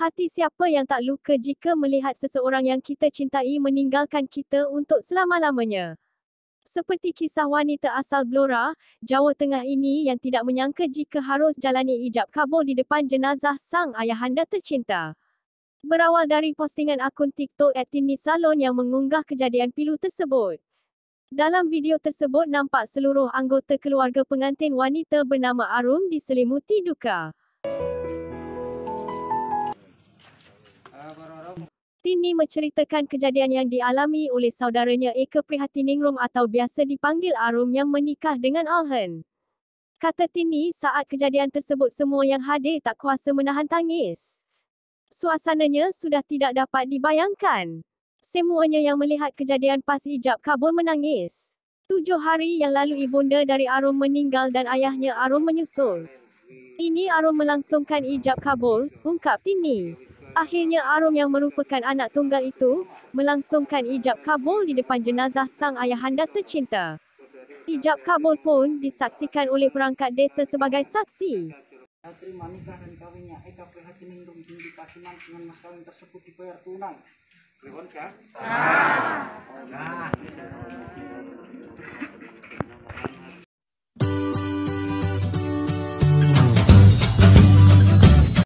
Hati siapa yang tak luka jika melihat seseorang yang kita cintai meninggalkan kita untuk selama-lamanya. Seperti kisah wanita asal Blora, Jawa Tengah ini yang tidak menyangka jika harus jalani ijab kabul di depan jenazah sang ayahanda tercinta. Berawal dari postingan akun TikTok Atini Salon yang mengunggah kejadian pilu tersebut. Dalam video tersebut nampak seluruh anggota keluarga pengantin wanita bernama Arum diselimuti duka. Tini menceritakan kejadian yang dialami oleh saudaranya Eka Prihatiningrum atau biasa dipanggil Arum yang menikah dengan Alhan. Kata Tini, saat kejadian tersebut semua yang hadir tak kuasa menahan tangis. Suasananya sudah tidak dapat dibayangkan. Semuanya yang melihat kejadian pas ijab kabul menangis. Tujuh hari yang lalu ibunda dari Arum meninggal dan ayahnya Arum menyusul. Ini Arum melangsungkan ijab kabul, ungkap Tini. Akhirnya Arum yang merupakan anak tunggal itu, melangsungkan ijab kabul di depan jenazah sang ayahanda tercinta. Ijab kabul pun disaksikan oleh perangkat desa sebagai saksi. Terima nikah dan kawinnya Eka Prihatinin dan Bindi Pasinan dengan mas kawin tersebut dibayar tunai. Terima kasih.